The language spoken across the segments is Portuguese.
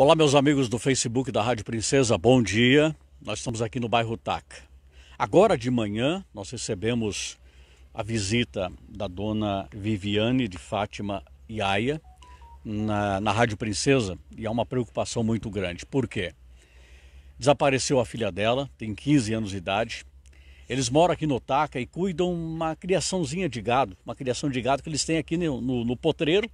Olá, meus amigos do Facebook da Rádio Princesa, bom dia. Nós estamos aqui no bairro Taca. Agora de manhã, nós recebemos a visita da dona Viviane de Fátima Iaia na, na Rádio Princesa e há uma preocupação muito grande. Por quê? Desapareceu a filha dela, tem 15 anos de idade. Eles moram aqui no Taca e cuidam uma criaçãozinha de gado, uma criação de gado que eles têm aqui no, no, no potreiro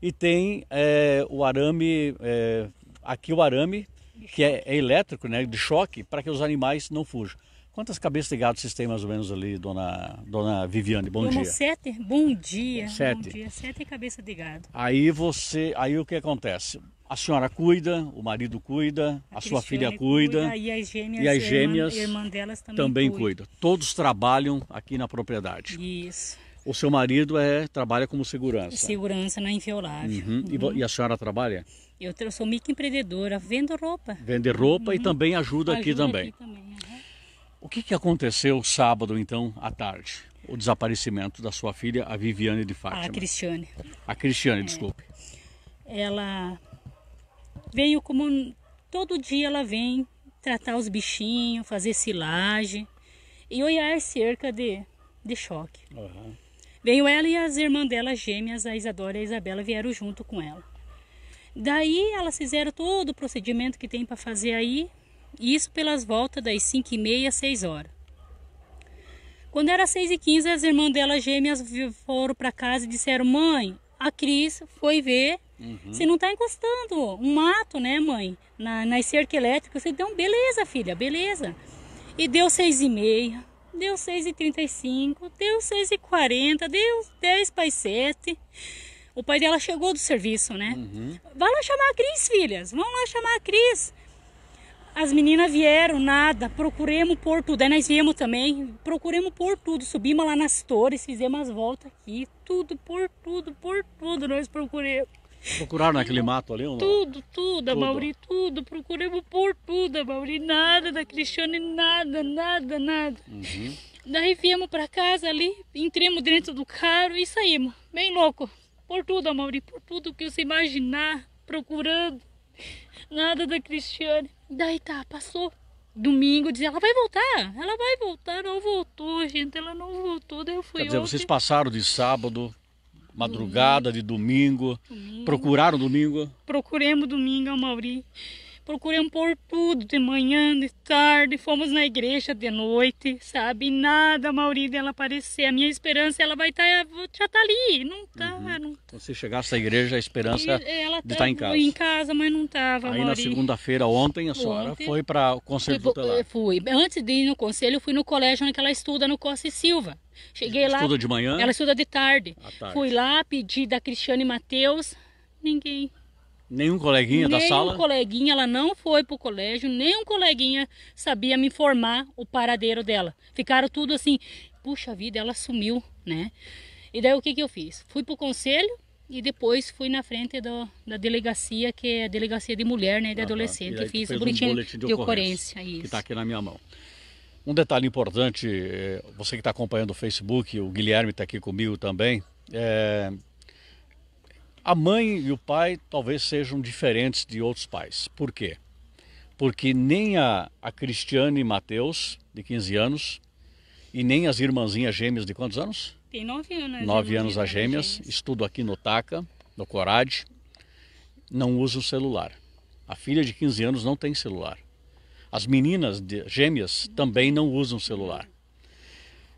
e tem é, o arame é, aqui o arame, que é, é elétrico, né, de choque, para que os animais não fujam. Quantas cabeças de gado vocês têm mais ou menos ali, dona, dona Viviane? Bom dia. Sete. Bom dia. Sete. Bom dia. Sete cabeças de gado. Aí você, aí o que acontece? A senhora cuida, o marido cuida, a, a sua filha cuida, cuida, e as gêmeas, e as gêmeas irmã, irmã delas também, também cuida. cuida. Todos trabalham aqui na propriedade. Isso. O seu marido é, trabalha como segurança? Segurança na Inviolável. Uhum. Uhum. E, uhum. e, a senhora trabalha? Eu, eu sou microempreendedora, vendo roupa. Vende roupa uhum. e também ajuda, aqui também. O que, que aconteceu sábado, então, à tarde? O desaparecimento da sua filha, a Viviane de Fátima. A Cristiane. A Cristiane, é. desculpe. Ela veio como... Todo dia ela vem tratar os bichinhos, fazer silagem e olhar cerca de, de choque. Uhum. Veio ela e as irmãs dela gêmeas, a Isadora e a Isabela, vieram junto com ela. Daí elas fizeram todo o procedimento que tem para fazer aí, isso pelas voltas das 5 e meia, 6 horas. Quando era 6 e 15, as irmãs dela gêmeas foram para casa e disseram, mãe, a Cris foi ver Uhum. Você não está encostando um mato, né, mãe? Na, nas cerca elétrica. Você deu então, beleza, filha, beleza. E deu seis e meia, deu 6h35, deu 6h40, deu 10 para 7. O pai dela chegou do serviço, né? Uhum. Vai lá chamar a Cris, filhas, vamos lá chamar a Cris. As meninas vieram, nada, procuremos por tudo, aí é, nós viemos também, procuremos por tudo, subimos lá nas torres, fizemos as voltas aqui, tudo, por tudo, por tudo, nós procuramos. Procuraram naquele mato ali? um Tudo, tudo, Amauri, tudo. Procuramos por tudo, Amauri. Nada da Cristiane, nada, nada, nada. Uhum. Daí viemos para casa ali, entremos dentro do carro e saímos. Bem louco. Por tudo, Amauri, por tudo que você imaginar, procurando. Nada da Cristiane. Daí tá, passou. Domingo dizia, ela vai voltar, ela vai voltar, não voltou, gente, ela não voltou, daí eu fui Quer dizer, ontem. vocês passaram de sábado Madrugada de domingo. domingo. Procuraram domingo? Procuremos domingo, Mauri. Procuramos por tudo, de manhã, de tarde, fomos na igreja de noite, sabe? Nada, Mauri, dela aparecer. A minha esperança, ela vai tá, estar, já está ali, não está? uhum. tá. se chegasse à igreja, a esperança eh, de estar tá tá em casa. em casa, mas não estava. Aí, na segunda-feira, ontem, a senhora ontem, foi para o conselho do tutelar. Eh, fui, antes de ir no conselho, eu fui no colégio onde ela estuda, no Costa e Silva. Cheguei estuda lá. Estuda de manhã? Ela estuda de tarde. tarde. Fui lá, pedi da Cristiane Matheus, ninguém. Nenhum coleguinha nenhum da sala? Nenhum coleguinha, ela não foi pro colégio, nenhum coleguinha sabia me informar o paradeiro dela. Ficaram tudo assim, puxa vida, ela sumiu, né? E daí o que que eu fiz? Fui pro conselho e depois fui na frente do, da delegacia, que é a delegacia de mulher, né, de ah, tá. adolescente, tá. e, e fiz o boletim, de, de ocorrência, ocorrência. que está aqui na minha mão. Um detalhe importante, eh, você que está acompanhando o Facebook, o Guilherme está aqui comigo também. É... A mãe e o pai talvez sejam diferentes de outros pais. Por quê? Porque nem a, a Cristiane Mateus, de 15 anos, e nem as irmãzinhas gêmeas de quantos anos? Tem nove anos. Né? Nove anos as gêmeas, gêmeas, estudo aqui no TACA, no CORAD, não usam celular. A filha de 15 anos não tem celular. As meninas gêmeas também não usam celular.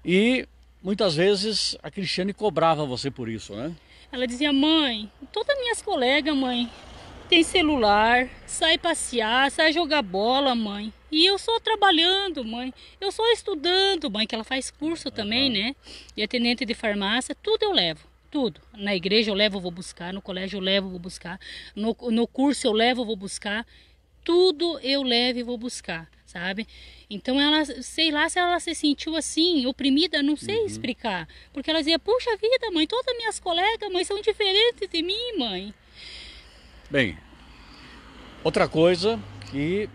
E muitas vezes a Cristiane cobrava você por isso, né? Ela dizia, mãe, todas minhas colegas, mãe, tem celular, sai passear, sai jogar bola, mãe. E eu sou trabalhando, mãe. Eu sou estudando, mãe, que ela faz curso uhum. também, né? E atendente de farmácia, tudo eu levo, tudo. Na igreja eu levo, vou buscar, no colégio eu levo, vou buscar, no, no curso eu levo, vou buscar tudo eu levo e vou buscar, sabe? Então ela, sei lá se ela se sentiu assim, oprimida, não sei uhum. explicar. Porque ela dizia, puxa vida, mãe, todas minhas colegas, mãe, são diferentes de mim, mãe. Bem, outra coisa que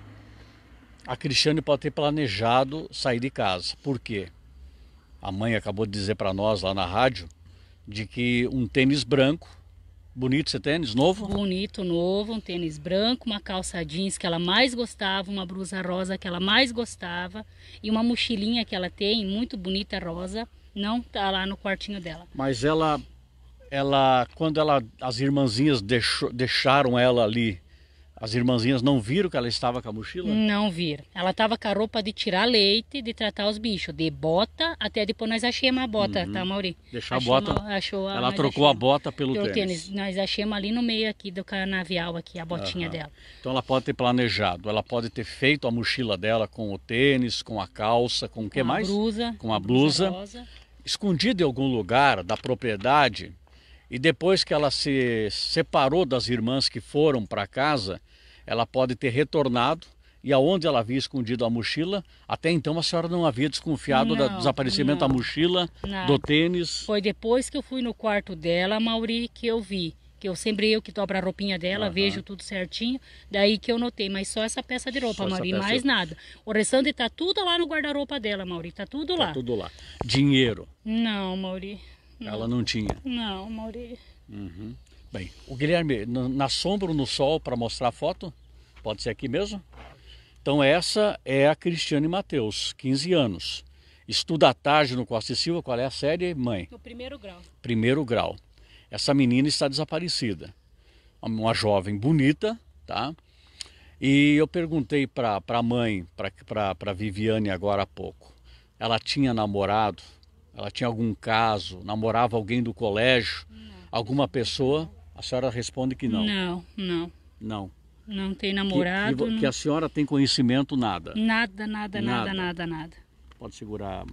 a Cristiane pode ter planejado sair de casa. Por quê? A mãe acabou de dizer para nós lá na rádio de que um tênis branco Bonito esse tênis, novo? Bonito, novo, um tênis branco, uma calça jeans que ela mais gostava, uma blusa rosa que ela mais gostava e uma mochilinha que ela tem, muito bonita, rosa, não tá lá no quartinho dela. Mas ela, ela quando ela, as irmãzinhas deixou, deixaram ela ali, as irmãzinhas não viram que ela estava com a mochila? Não viram. Ela estava com a roupa de tirar leite, de tratar os bichos, de bota, até depois nós achamos a bota, tá, uhum. tá, Mauri? Deixar a bota. achou ela trocou achamos, a bota pelo, pelo tênis. tênis. Nós achamos ali no meio aqui do canavial, aqui, a botinha uhum. dela. Então ela pode ter planejado, ela pode ter feito a mochila dela com o tênis, com a calça, com o que mais? Blusa, com a blusa. blusa escondida em algum lugar da propriedade e depois que ela se separou das irmãs que foram para casa, ela pode ter retornado e aonde ela havia escondido a mochila, até então a senhora não havia desconfiado não, do desaparecimento não, da mochila, nada. do tênis. Foi depois que eu fui no quarto dela, Mauri, que eu vi. Que eu sempre eu que dobro a roupinha dela, uhum. vejo tudo certinho. Daí que eu notei, mas só essa peça de roupa, Mauri, mais nada. O restante tá tudo lá no guarda-roupa dela, Mauri, tá tudo tá lá. tudo lá. Dinheiro. Não, Mauri. Não. Hum. Ela não tinha? Não, Mauri. Uhum. Bem, o Guilherme, na sombra ou no sol, para mostrar a foto? Pode ser aqui mesmo? Então essa é a Cristiane Mateus, 15 anos. Estuda à tarde no Costa e Silva, qual é a série, mãe? No primeiro grau. Primeiro grau. Essa menina está desaparecida. Uma jovem bonita, tá? E eu perguntei para a mãe, para a Viviane agora há pouco. Ela tinha namorado, ela tinha algum caso, namorava alguém do colégio, não. alguma pessoa? A senhora responde que não. Não, não. Não. Não tem namorado. Que, que, não... que a senhora tem conhecimento nada. Nada, nada, nada, nada, nada. nada. Pode segurar.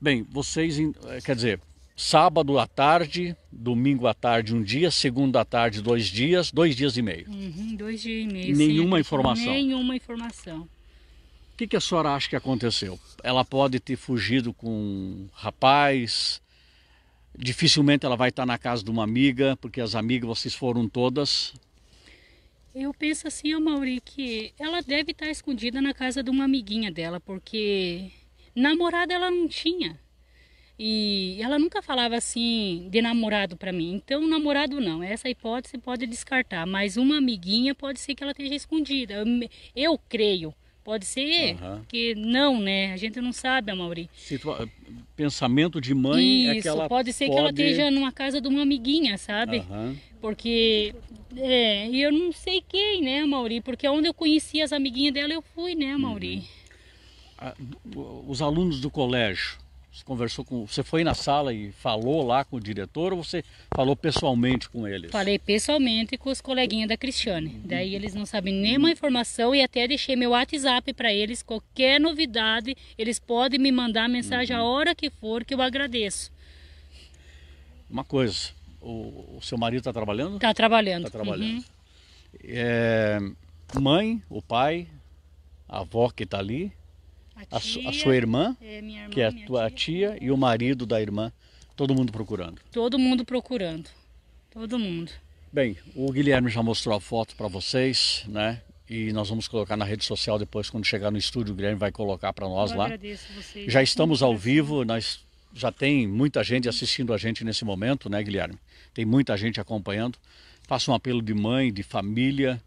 Bem, vocês, eh, quer dizer, sábado à tarde, domingo à tarde um dia, segunda à tarde dois dias, dois dias e meio. Uhum, dois dias e meio. Nenhuma é informação. Nenhuma informação que, que a senhora acha que aconteceu? Ela pode ter fugido com um rapaz, dificilmente ela vai estar na casa de uma amiga, porque as amigas vocês foram todas. Eu penso assim, ó Mauri, que ela deve estar escondida na casa de uma amiguinha dela, porque namorada ela não tinha. E ela nunca falava assim de namorado para mim. Então, namorado não. Essa hipótese pode descartar. Mas uma amiguinha pode ser que ela esteja escondida. Eu, eu creio Pode ser uhum. que não, né? A gente não sabe, Amaury. Situa pensamento de mãe é Isso, é que ela pode ser pode... que ela esteja numa casa de uma amiguinha, sabe? Uhum. Porque, é, eu não sei quem, né, Amaury? Porque onde eu conheci as amiguinhas dela, eu fui, né, Amaury? Uhum. Os alunos do colégio, você conversou com. Você foi na sala e falou lá com o diretor ou você falou pessoalmente com eles? Falei pessoalmente com os coleguinhas da Cristiane. Uhum. Daí eles não sabem nenhuma informação e até deixei meu WhatsApp para eles. Qualquer novidade, eles podem me mandar mensagem uhum. a hora que for, que eu agradeço. Uma coisa, o, o seu marido está trabalhando? Está trabalhando. Está trabalhando. Uhum. É, mãe, o pai, a avó que está ali, a, tia, a, sua irmã, é irmã que é a tua tia. tia. e o marido da irmã, todo mundo procurando. Todo mundo procurando, todo mundo. Bem, o Guilherme já mostrou a foto para vocês, né? E nós vamos colocar na rede social depois, quando chegar no estúdio, o Guilherme vai colocar para nós Eu lá. Agradeço vocês. Já estamos ao vivo, nós já tem muita gente assistindo a gente nesse momento, né, Guilherme? Tem muita gente acompanhando. faço um apelo de mãe, de família,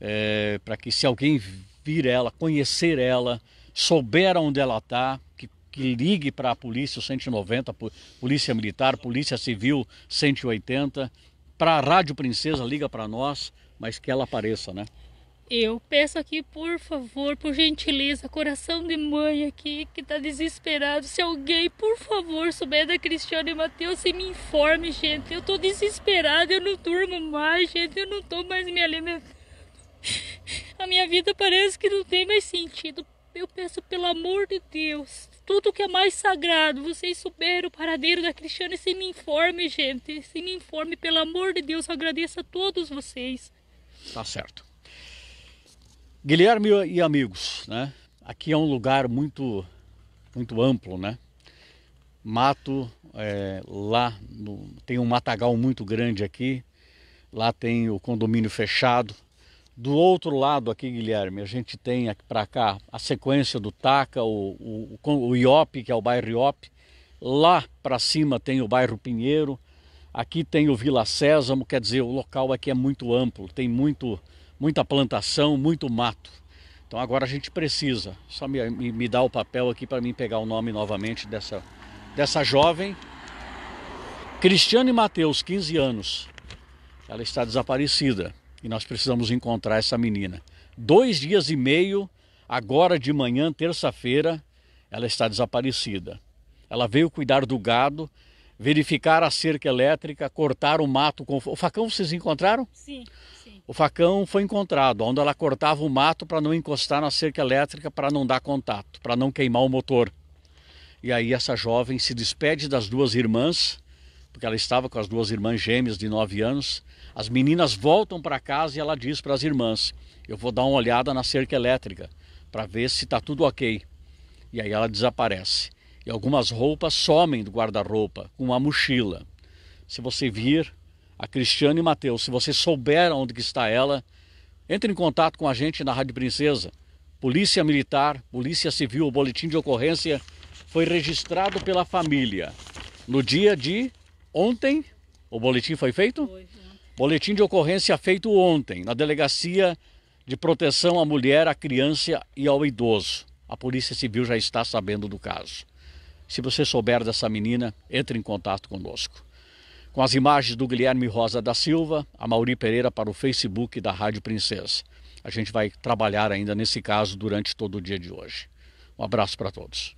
é, eh, para que se alguém vir ela, conhecer ela, souber onde ela está, que, que ligue para a polícia 190, polícia militar, polícia civil 180, para a Rádio Princesa, liga para nós, mas que ela apareça, né? Eu peço aqui, por favor, por gentileza, coração de mãe aqui que está desesperado. Se alguém, por favor, souber da Cristiane Matheus, e me informe, gente. Eu estou desesperado eu não durmo mais, gente. Eu não estou mais me alimentando. A minha vida parece que não tem mais sentido eu peço pelo amor de Deus, tudo que é mais sagrado, vocês souberam o paradeiro da Cristiane, se me informe, gente, se me informe, pelo amor de Deus, eu agradeço a todos vocês. Tá certo. Guilherme e amigos, né? Aqui é um lugar muito, muito amplo, né? Mato, é, lá no, tem um matagal muito grande aqui, lá tem o condomínio fechado, do outro lado aqui, Guilherme, a gente tem para cá a sequência do Taca, o, o, o que é o bairro Iop. Lá para cima tem o bairro Pinheiro. Aqui tem o Vila Sésamo, quer dizer, o local aqui é muito amplo, tem muito, muita plantação, muito mato. Então agora a gente precisa, só me, me, me dá o papel aqui para mim pegar o nome novamente dessa, dessa jovem. Cristiane Mateus, 15 anos. Ela está desaparecida. E nós precisamos encontrar essa menina. Dois dias e meio, agora de manhã, terça-feira, ela está desaparecida. Ela veio cuidar do gado, verificar a cerca elétrica, cortar o mato com o facão. Vocês encontraram? Sim. sim. O facão foi encontrado, onde ela cortava o mato para não encostar na cerca elétrica, para não dar contato, para não queimar o motor. E aí essa jovem se despede das duas irmãs, porque ela estava com as duas irmãs gêmeas de nove anos, as meninas voltam para casa e ela diz para as irmãs: Eu vou dar uma olhada na cerca elétrica para ver se está tudo ok. E aí ela desaparece. E algumas roupas somem do guarda-roupa, com uma mochila. Se você vir, a Cristiane e Mateus, se você souber onde que está ela, entre em contato com a gente na Rádio Princesa. Polícia Militar, Polícia Civil, o boletim de ocorrência foi registrado pela família. No dia de ontem, o boletim foi feito? Foi. Boletim de ocorrência feito ontem na Delegacia de Proteção à Mulher, à Criança e ao Idoso. A Polícia Civil já está sabendo do caso. Se você souber dessa menina, entre em contato conosco. Com as imagens do Guilherme Rosa da Silva, a Mauri Pereira para o Facebook da Rádio Princesa. A gente vai trabalhar ainda nesse caso durante todo o dia de hoje. Um abraço para todos.